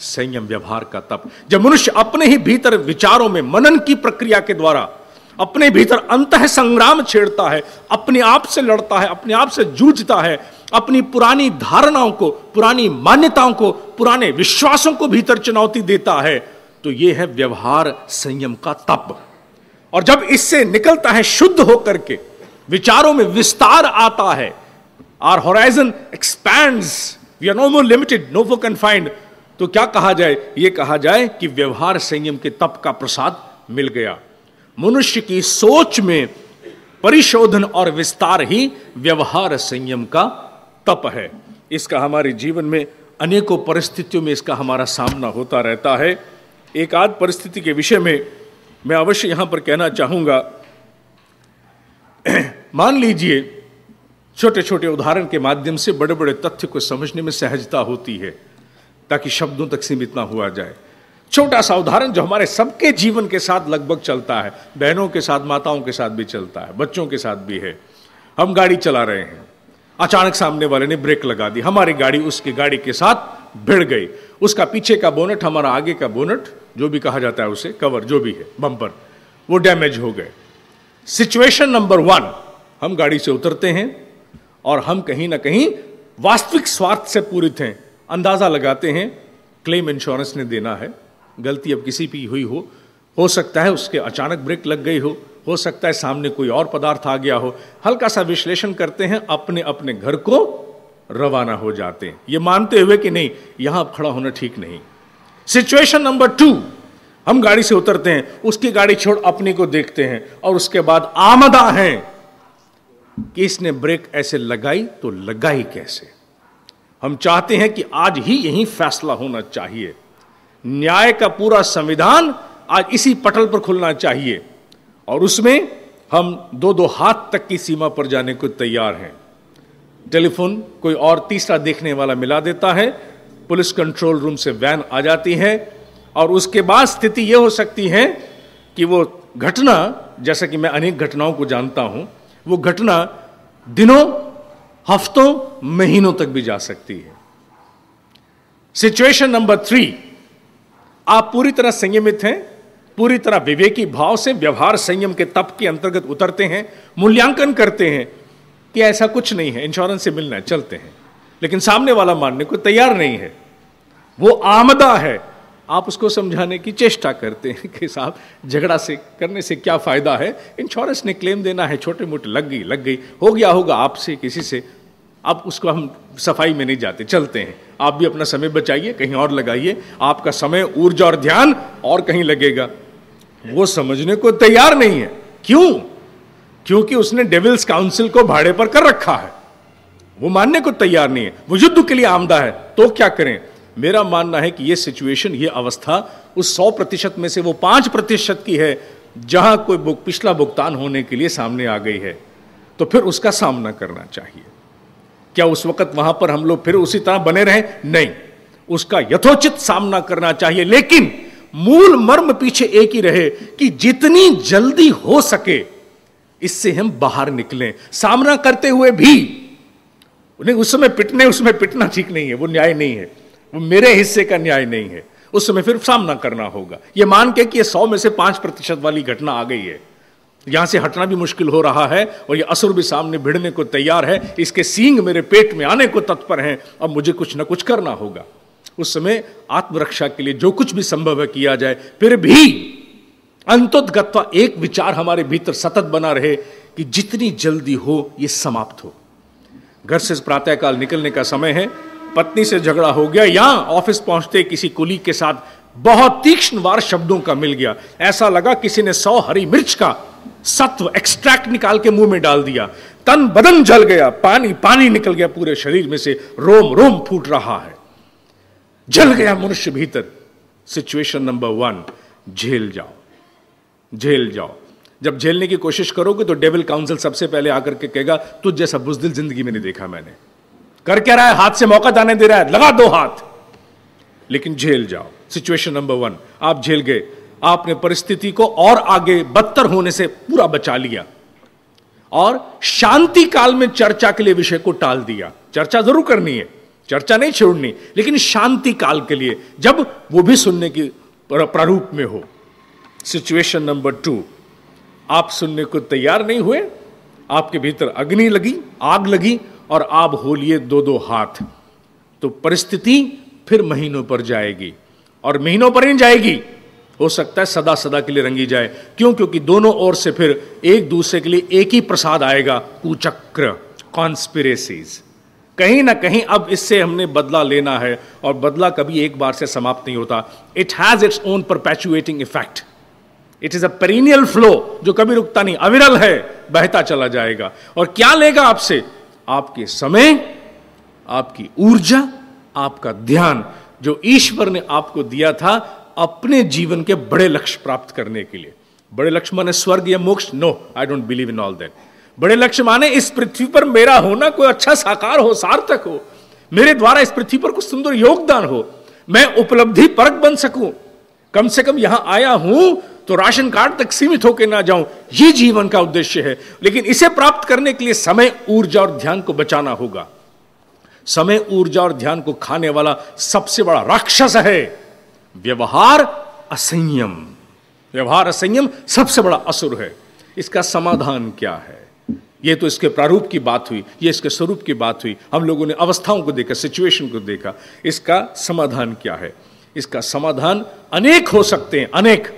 संयम व्यवहार का तप जब मनुष्य अपने ही भीतर विचारों में मनन की प्रक्रिया के द्वारा अपने भीतर अंत संग्राम छेड़ता है अपने आप से लड़ता है अपने आप से जूझता है अपनी पुरानी धारणाओं को पुरानी मान्यताओं को पुराने विश्वासों को भीतर चुनौती देता है तो यह है व्यवहार संयम का तप और जब इससे निकलता है शुद्ध होकर के विचारों में विस्तार आता है our horizon expand we are no more limited no फो फाइंड तो क्या कहा जाए ये कहा जाए कि व्यवहार संयम के तप का प्रसाद मिल गया मनुष्य की सोच में परिशोधन और विस्तार ही व्यवहार संयम का तप है इसका हमारे जीवन में अनेकों परिस्थितियों में इसका हमारा सामना होता रहता है एक आध परिस्थिति के विषय में मैं अवश्य यहां पर कहना चाहूंगा मान लीजिए छोटे छोटे उदाहरण के माध्यम से बड़े बड़े तथ्य को समझने में सहजता होती है ताकि शब्दों तक सीमित ना हुआ जाए छोटा सा उदाहरण जो हमारे सबके जीवन के साथ लगभग चलता है बहनों के साथ माताओं के साथ भी चलता है बच्चों के साथ भी है हम गाड़ी चला रहे हैं अचानक सामने वाले ने ब्रेक लगा दी हमारी गाड़ी उसकी गाड़ी के साथ भिड़ गई उसका पीछे का बोनट हमारा आगे का बोनट जो भी कहा जाता है उसे कवर जो भी है बम्पर वो डैमेज हो गए सिचुएशन नंबर वन हम गाड़ी से उतरते हैं और हम कहीं ना कहीं वास्तविक स्वार्थ से पूरित हैं अंदाज़ा लगाते हैं क्लेम इंश्योरेंस ने देना है गलती अब किसी भी हुई हो हो सकता है उसके अचानक ब्रेक लग गई हो हो सकता है सामने कोई और पदार्थ आ गया हो हल्का सा विश्लेषण करते हैं अपने अपने घर को रवाना हो जाते हैं ये मानते हुए कि नहीं यहां खड़ा होना ठीक नहीं सिचुएशन नंबर टू हम गाड़ी से उतरते हैं उसकी गाड़ी छोड़ अपने को देखते हैं और उसके बाद आमदा है कि इसने ब्रेक ऐसे लगाई तो लगाई कैसे हम चाहते हैं कि आज ही यही फैसला होना चाहिए न्याय का पूरा संविधान आज इसी पटल पर खुलना चाहिए और उसमें हम दो दो हाथ तक की सीमा पर जाने को तैयार हैं टेलीफोन कोई और तीसरा देखने वाला मिला देता है पुलिस कंट्रोल रूम से वैन आ जाती है और उसके बाद स्थिति यह हो सकती है कि वो घटना जैसा कि मैं अनेक घटनाओं को जानता हूं वो घटना दिनों हफ्तों महीनों तक भी जा सकती है सिचुएशन नंबर थ्री आप पूरी तरह संयमित हैं पूरी तरह विवेकी भाव से व्यवहार संयम के तप के अंतर्गत उतरते हैं मूल्यांकन करते हैं कि ऐसा कुछ नहीं है इंश्योरेंस से मिलना है चलते हैं लेकिन सामने वाला मानने को तैयार नहीं है वो आमदा है आप उसको समझाने की चेष्टा करते हैं कि साहब झगड़ा से करने से क्या फ़ायदा है इंश्योरेंस ने क्लेम देना है छोटे मोटे लग गई लग गई हो गया होगा आपसे किसी से अब उसको हम सफाई में नहीं जाते चलते हैं आप भी अपना समय बचाइए कहीं और लगाइए आपका समय ऊर्जा और ध्यान और कहीं लगेगा वो समझने को तैयार नहीं है क्यों क्योंकि उसने डेविल्स काउंसिल को भाड़े पर कर रखा है वो मानने को तैयार नहीं है वो युद्ध के लिए आमदा है तो क्या करें मेरा मानना है कि ये सिचुएशन ये अवस्था उस सौ प्रतिशत में से वो पाँच प्रतिशत की है जहाँ कोई बुक, पिछला भुगतान होने के लिए सामने आ गई है तो फिर उसका सामना करना चाहिए क्या उस वक्त वहाँ पर हम लोग फिर उसी तरह बने रहे नहीं उसका यथोचित सामना करना चाहिए लेकिन मूल मर्म पीछे एक ही रहे कि जितनी जल्दी हो सके इससे हम बाहर निकलें सामना करते हुए भी उन्हें उस समय पिटने उसमें पिटना ठीक नहीं है वो न्याय नहीं है वो मेरे हिस्से का न्याय नहीं है उस समय फिर सामना करना होगा ये मान के कि ये सौ में से पांच प्रतिशत वाली घटना आ गई है यहां से हटना भी मुश्किल हो रहा है और ये असुर भी सामने भिड़ने को तैयार है इसके सींग मेरे पेट में आने को तत्पर हैं अब मुझे कुछ ना कुछ करना होगा उस समय आत्मरक्षा के लिए जो कुछ भी संभव है किया जाए फिर भी अंतोदगत्वा एक विचार हमारे भीतर सतत बना रहे कि जितनी जल्दी हो ये समाप्त हो घर से प्रातःकाल निकलने का समय है पत्नी से झगड़ा हो गया या ऑफिस पहुंचते किसी कुली के साथ बहुत तीक्ष्ण वार शब्दों का मिल गया ऐसा लगा किसी ने सौ हरी मिर्च का सत्व एक्सट्रैक्ट निकाल के मुंह में डाल दिया तन बदन जल गया पानी पानी निकल गया पूरे शरीर में से रोम रोम फूट रहा है जल गया मनुष्य भीतर सिचुएशन नंबर वन झेल जाओ झेल जाओ जब झेलने की कोशिश करोगे तो डेविल काउंसिल सबसे पहले आकर के कहेगा तुझ जैसा बुजदिल जिंदगी में नहीं देखा मैंने कर क्या रहा है हाथ से मौका जाने दे रहा है लगा दो हाथ लेकिन झेल जाओ सिचुएशन नंबर वन आप झेल गए आपने परिस्थिति को और आगे बदतर होने से पूरा बचा लिया और शांति काल में चर्चा के लिए विषय को टाल दिया चर्चा जरूर करनी है चर्चा नहीं छोड़नी लेकिन शांति काल के लिए जब वो भी सुनने की प्रारूप में हो सिचुएशन नंबर टू आप सुनने को तैयार नहीं हुए आपके भीतर अग्नि लगी आग लगी और आप हो लिए दो दो हाथ तो परिस्थिति फिर महीनों पर जाएगी और महीनों पर ही जाएगी हो सकता है सदा सदा के लिए रंगी जाए क्यों क्योंकि दोनों ओर से फिर एक दूसरे के लिए एक ही प्रसाद आएगा कुचक्र कॉन्स्पिरेसीज कहीं ना कहीं अब इससे हमने बदला लेना है और बदला कभी एक बार से समाप्त नहीं होता it has its own perpetuating effect it is a perennial flow जो कभी रुकता नहीं अविरल है बहता चला जाएगा और क्या लेगा आपसे आपके समय आपकी ऊर्जा आपका ध्यान जो ईश्वर ने आपको दिया था अपने जीवन के बड़े लक्ष्य प्राप्त करने के लिए बड़े लक्ष्य माने स्वर्ग या मोक्ष no I don't believe in all that बड़े लक्ष्य माने इस पृथ्वी पर मेरा होना कोई अच्छा साकार हो सार्थक हो मेरे द्वारा इस पृथ्वी पर कुछ सुंदर योगदान हो मैं उपलब्धि परक बन सकूं कम से कम यहां आया हूं तो राशन कार्ड तक सीमित होकर ना जाऊं ये जीवन का उद्देश्य है लेकिन इसे प्राप्त करने के लिए समय ऊर्जा और ध्यान को बचाना होगा समय ऊर्जा और ध्यान को खाने वाला सबसे बड़ा राक्षस है व्यवहार असंयम व्यवहार असंयम सबसे बड़ा असुर है इसका समाधान क्या है ये तो इसके प्रारूप की बात हुई ये इसके स्वरूप की बात हुई हम लोगों ने अवस्थाओं को देखा सिचुएशन को देखा इसका समाधान क्या है इसका समाधान अनेक हो सकते हैं अनेक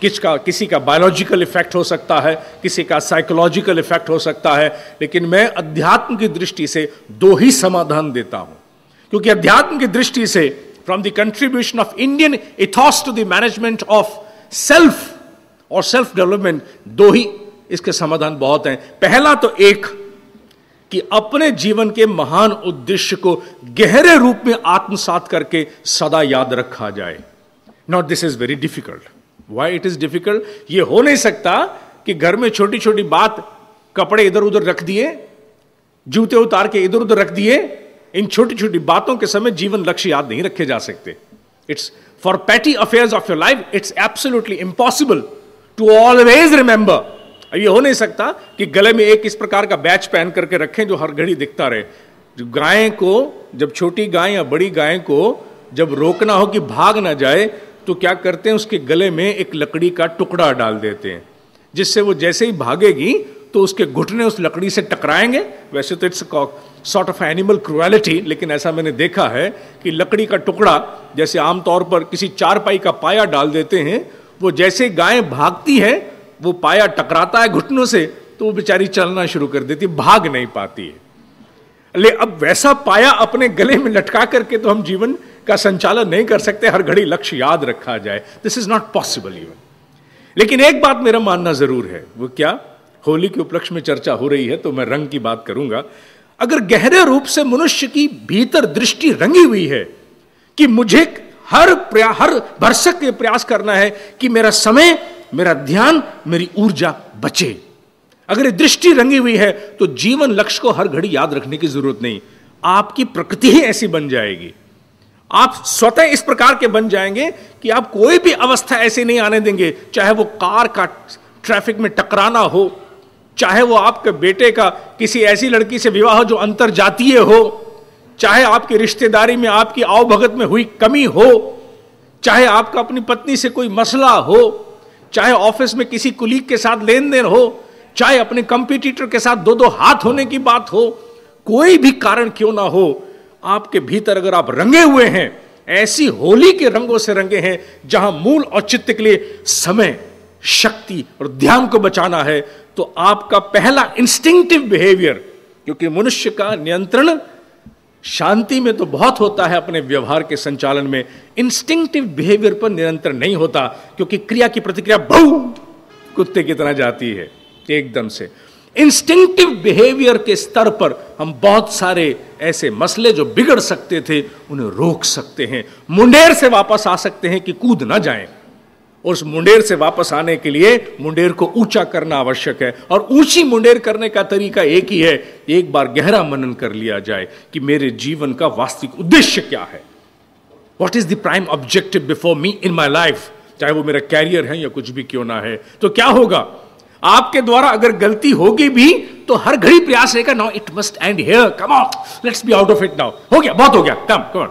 किसका किसी का बायोलॉजिकल इफेक्ट हो सकता है किसी का साइकोलॉजिकल इफेक्ट हो सकता है लेकिन मैं अध्यात्म की दृष्टि से दो ही समाधान देता हूं क्योंकि अध्यात्म की दृष्टि से from the contribution of Indian ethos to the management of self और सेल्फ डेवलपमेंट दो ही इसके समाधान बहुत हैं पहला तो एक कि अपने जीवन के महान उद्देश्य को गहरे रूप में आत्मसात करके सदा याद रखा जाए not this is very difficult why it is difficult ये हो नहीं सकता कि घर में छोटी छोटी बात कपड़े इधर उधर रख दिए जूते उतार के इधर उधर रख दिए इन छोटी छोटी बातों के समय जीवन लक्ष्य याद नहीं रखे जा सकते it's for petty affairs of your life it's absolutely impossible to always remember ये हो नहीं सकता कि गले में एक इस प्रकार का बैच पहन करके रखें जो हर घड़ी दिखता रहे जो गाय को जब छोटी गाय या बड़ी गाय को जब रोकना हो कि भाग ना जाए तो क्या करते हैं उसके गले में एक लकड़ी का टुकड़ा डाल देते हैं जिससे वो जैसे ही भागेगी तो उसके घुटने उस लकड़ी से टकराएंगे वैसे तो it's sort of animal cruelty लेकिन ऐसा मैंने देखा है कि लकड़ी का टुकड़ा जैसे आमतौर पर किसी चारपाई का पाया डाल देते हैं वो जैसे गाय भागती है वो पाया टकराता है घुटनों से तो वो बेचारी चलना शुरू कर देती भाग नहीं पाती है ले अब वैसा पाया अपने गले में लटका करके तो हम जीवन का संचालन नहीं कर सकते हर घड़ी लक्ष्य याद रखा जाए this is not possible even लेकिन एक बात मेरा मानना जरूर है वो क्या होली के उपलक्ष्य में चर्चा हो रही है तो मैं रंग की बात करूंगा अगर गहरे रूप से मनुष्य की भीतर दृष्टि रंगी हुई है कि मुझे हर प्रया हर भरसक प्रयास करना है कि मेरा समय मेरा ध्यान मेरी ऊर्जा बचे अगर ये दृष्टि रंगी हुई है तो जीवन लक्ष्य को हर घड़ी याद रखने की जरूरत नहीं आपकी प्रकृति ही ऐसी बन जाएगी आप स्वतः इस प्रकार के बन जाएंगे कि आप कोई भी अवस्था ऐसी नहीं आने देंगे चाहे वो कार का ट्रैफिक में टकराना हो चाहे वो आपके बेटे का किसी ऐसी लड़की से विवाह हो जो अंतर जातीय हो चाहे आपकी रिश्तेदारी में आपकी आवभगत में हुई कमी हो चाहे आपका अपनी पत्नी से कोई मसला हो चाहे ऑफिस में किसी कुलीग के साथ लेन देन हो चाहे अपने कंपिटिटर के साथ दो दो हाथ होने की बात हो कोई भी कारण क्यों ना हो आपके भीतर अगर आप रंगे हुए हैं ऐसी होली के रंगों से रंगे हैं जहां मूल और चित्त के लिए समय शक्ति और ध्यान को बचाना है तो आपका पहला इंस्टिंक्टिव बिहेवियर क्योंकि मनुष्य का नियंत्रण शांति में तो बहुत होता है अपने व्यवहार के संचालन में इंस्टिंक्टिव बिहेवियर पर नियंत्रण नहीं होता क्योंकि क्रिया की प्रतिक्रिया बहुत कुत्ते की तरह जाती है एकदम से इंस्टिंक्टिव बिहेवियर के स्तर पर हम बहुत सारे ऐसे मसले जो बिगड़ सकते थे उन्हें रोक सकते हैं मुंडेर से वापस आ सकते हैं कि कूद ना जाएं उस मुंडेर से वापस आने के लिए मुंडेर को ऊंचा करना आवश्यक है और ऊंची मुंडेर करने का तरीका एक ही है एक बार गहरा मनन कर लिया जाए कि मेरे जीवन का वास्तविक उद्देश्य क्या है what is the prime objective before me in my life चाहे वो मेरा कैरियर है या कुछ भी क्यों ना है तो क्या होगा आपके द्वारा अगर गलती होगी भी तो हर घड़ी प्रयास रहेगा now it must end here come on let's be out of it now हो गया बहुत हो गया कम कम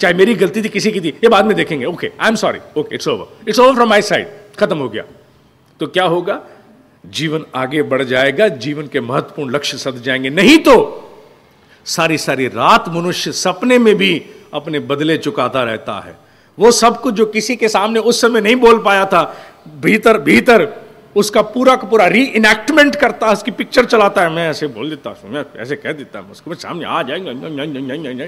चाहे मेरी गलती थी किसी की थी ये बाद में देखेंगे okay I am sorry okay it's over it's over from my side खत्म हो गया तो क्या होगा जीवन आगे बढ़ जाएगा जीवन के महत्वपूर्ण लक्ष्य सद जाएंगे नहीं तो सारी सारी रात मनुष्य सपने में भी अपने बदले चुकाता रहता है वो सब कुछ जो किसी के सामने उस समय नहीं बोल पाया था भीतर भीतर उसका पूरा का पूरा री इनैक्टमेंट करता है उसकी पिक्चर चलाता है मैं ऐसे बोल देता हूँ मैं ऐसे कह देता हूँ उसको सामने आ जाएंगे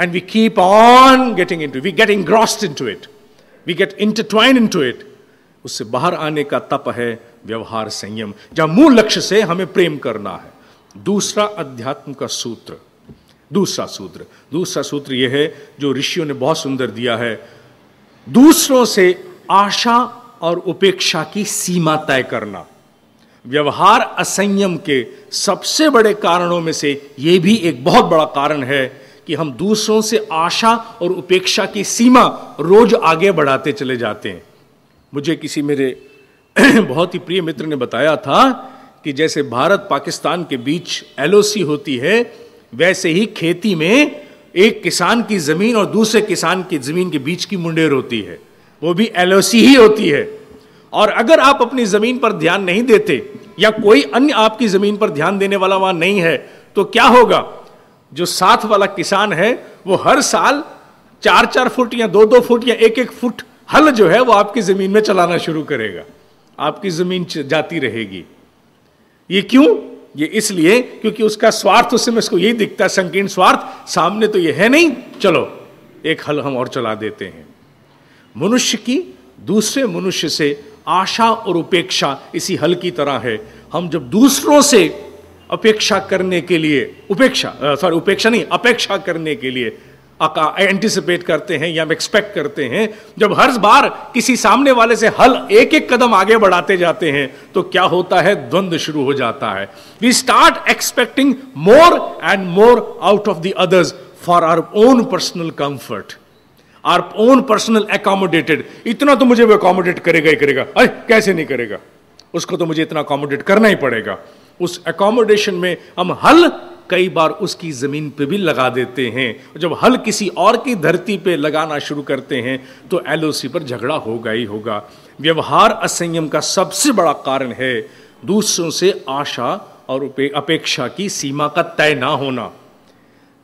and we keep on getting into we get engrossed into it we get intertwine into it उससे बाहर आने का तप है व्यवहार संयम जहां मूल लक्ष्य से हमें प्रेम करना है दूसरा अध्यात्म का सूत्र दूसरा सूत्र दूसरा सूत्र यह है जो ऋषियों ने बहुत सुंदर दिया है दूसरों से आशा और उपेक्षा की सीमा तय करना व्यवहार असंयम के सबसे बड़े कारणों में से यह भी एक बहुत बड़ा कारण है कि हम दूसरों से आशा और उपेक्षा की सीमा रोज आगे बढ़ाते चले जाते हैं मुझे किसी मेरे बहुत ही प्रिय मित्र ने बताया था कि जैसे भारत पाकिस्तान के बीच एलओसी होती है वैसे ही खेती में एक किसान की जमीन और दूसरे किसान की जमीन के बीच की मुंडेर होती है वो भी एल ही होती है और अगर आप अपनी ज़मीन पर ध्यान नहीं देते या कोई अन्य आपकी ज़मीन पर ध्यान देने वाला वहां नहीं है तो क्या होगा जो साथ वाला किसान है वो हर साल चार चार फुट या दो दो फुट या एक एक फुट हल जो है वो आपकी ज़मीन में चलाना शुरू करेगा आपकी ज़मीन जाती रहेगी ये क्यों ये इसलिए क्योंकि उसका स्वार्थ उस समय उसको यही दिखता है संकीर्ण स्वार्थ सामने तो ये है नहीं चलो एक हल हम और चला देते हैं मनुष्य की दूसरे मनुष्य से आशा और उपेक्षा इसी हल की तरह है हम जब दूसरों से अपेक्षा करने के लिए उपेक्षा सॉरी उपेक्षा नहीं अपेक्षा करने के लिए एंटिसिपेट करते हैं या हम एक्सपेक्ट करते हैं जब हर बार किसी सामने वाले से हल एक एक कदम आगे बढ़ाते जाते हैं तो क्या होता है द्वंद्व शुरू हो जाता है we start expecting more and more out of the others for our own personal comfort or own personal accommodated इतना तो मुझे वो अकोमोडेट करेगा ही करेगा अरे कैसे नहीं करेगा उसको तो मुझे इतना अकोमोडेट करना ही पड़ेगा उस अकोमोडेशन में हम हल कई बार उसकी ज़मीन पे भी लगा देते हैं जब हल किसी और की धरती पे लगाना शुरू करते हैं तो एलओसी पर झगड़ा होगा ही होगा व्यवहार असंयम का सबसे बड़ा कारण है दूसरों से आशा और अपेक्षा की सीमा का तय ना होना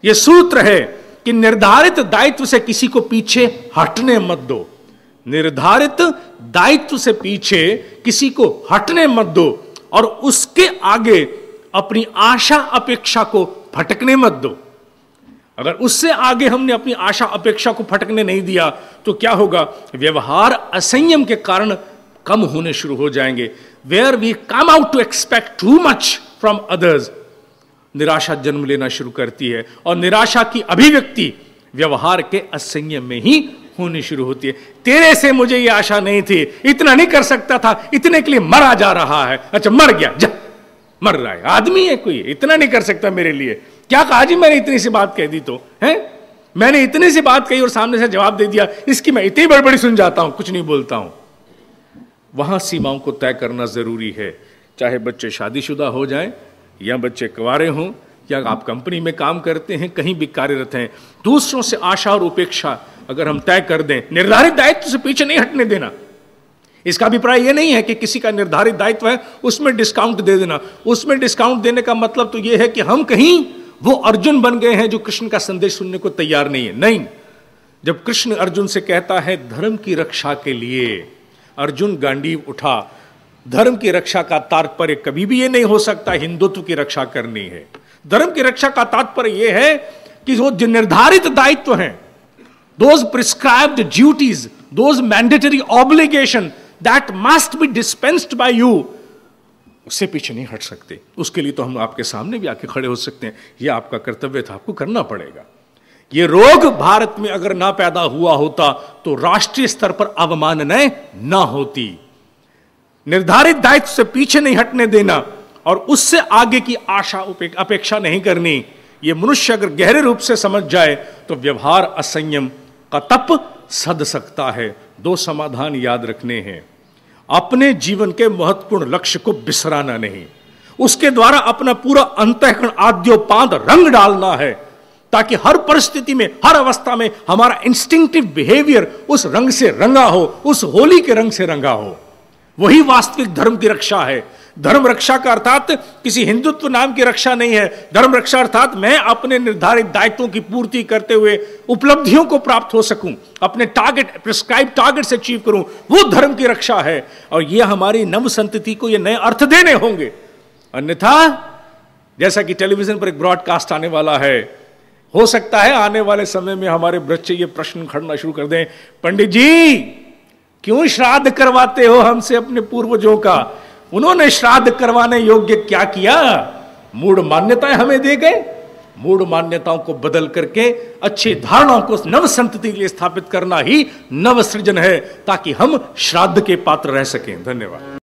यह सूत्र है कि निर्धारित दायित्व से किसी को पीछे हटने मत दो निर्धारित दायित्व से पीछे किसी को हटने मत दो और उसके आगे अपनी आशा अपेक्षा को फटकने मत दो अगर उससे आगे हमने अपनी आशा अपेक्षा को फटकने नहीं दिया तो क्या होगा व्यवहार असंयम के कारण कम होने शुरू हो जाएंगे where we come out to expect too much from others निराशा जन्म लेना शुरू करती है और निराशा की अभिव्यक्ति व्यवहार के असंयम में ही होनी शुरू होती है तेरे से मुझे ये आशा नहीं थी इतना नहीं कर सकता था इतने के लिए मरा जा रहा है अच्छा मर गया जा मर रहा है आदमी है कोई इतना नहीं कर सकता मेरे लिए क्या कहा जी मैंने इतनी सी बात कह दी तो है मैंने इतनी सी बात कही और सामने से जवाब दे दिया इसकी मैं इतनी बड़बड़ी सुन जाता हूं कुछ नहीं बोलता हूं वहां सीमाओं को तय करना जरूरी है चाहे बच्चे शादीशुदा हो जाएं या बच्चे कुंवारे हों या आप कंपनी में काम करते हैं कहीं भी कार्यरत हैं दूसरों से आशा और उपेक्षा अगर हम तय कर दें निर्धारित दायित्व से पीछे नहीं हटने देना इसका अभिप्राय यह नहीं है कि किसी का निर्धारित दायित्व है उसमें डिस्काउंट दे देना उसमें डिस्काउंट देने का मतलब तो यह है कि हम कहीं वो अर्जुन बन गए हैं जो कृष्ण का संदेश सुनने को तैयार नहीं है नहीं जब कृष्ण अर्जुन से कहता है धर्म की रक्षा के लिए अर्जुन गांडीव उठा धर्म की रक्षा का तात्पर्य कभी भी ये नहीं हो सकता हिंदुत्व की रक्षा करनी है धर्म की रक्षा का तात्पर्य यह है कि वो जो निर्धारित दायित्व हैं those prescribed duties those mandatory obligation that must be dispensed by you उससे पीछे नहीं हट सकते उसके लिए तो हम आपके सामने भी आके खड़े हो सकते हैं यह आपका कर्तव्य था आपको करना पड़ेगा ये रोग भारत में अगर ना पैदा हुआ होता तो राष्ट्रीय स्तर पर अवमानना ना होती निर्धारित दायित्व से पीछे नहीं हटने देना और उससे आगे की आशा अपेक्षा नहीं करनी ये मनुष्य अगर गहरे रूप से समझ जाए तो व्यवहार असंयम का तप सद सकता है दो समाधान याद रखने हैं अपने जीवन के महत्वपूर्ण लक्ष्य को बिसराना नहीं उसके द्वारा अपना पूरा अंत आद्योपांत रंग डालना है ताकि हर परिस्थिति में हर अवस्था में हमारा इंस्टिंक्टिव बिहेवियर उस रंग से रंगा हो उस होली के रंग से रंगा हो वही वास्तविक धर्म की रक्षा है धर्म रक्षा का अर्थात किसी हिंदुत्व नाम की रक्षा नहीं है धर्म रक्षा अर्थात मैं अपने निर्धारित दायित्वों की पूर्ति करते हुए उपलब्धियों को प्राप्त हो सकूं अपने टारगेट प्रिस्क्राइब टारगेट से अचीव करूं वो धर्म की रक्षा है और ये हमारी नव संतति को ये नए अर्थ देने होंगे अन्यथा जैसा कि टेलीविजन पर एक ब्रॉडकास्ट आने वाला है हो सकता है आने वाले समय में हमारे बच्चे ये प्रश्न खड़ना शुरू कर दें पंडित जी क्यों श्राद्ध करवाते हो हमसे अपने पूर्वजों का उन्होंने श्राद्ध करवाने योग्य क्या किया मूढ़ मान्यताएं हमें दे गए मूढ़ मान्यताओं को बदल करके अच्छी धारणाओं को नव संतति के लिए स्थापित करना ही नव सृजन है ताकि हम श्राद्ध के पात्र रह सकें धन्यवाद